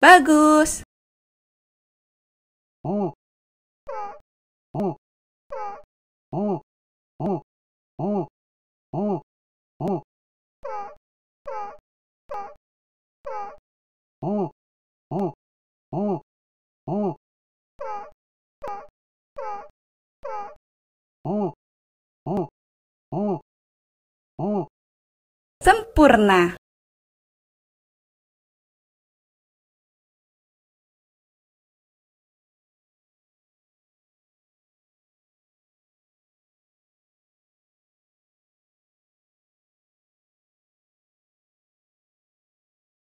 Bagus. Oh. sempurna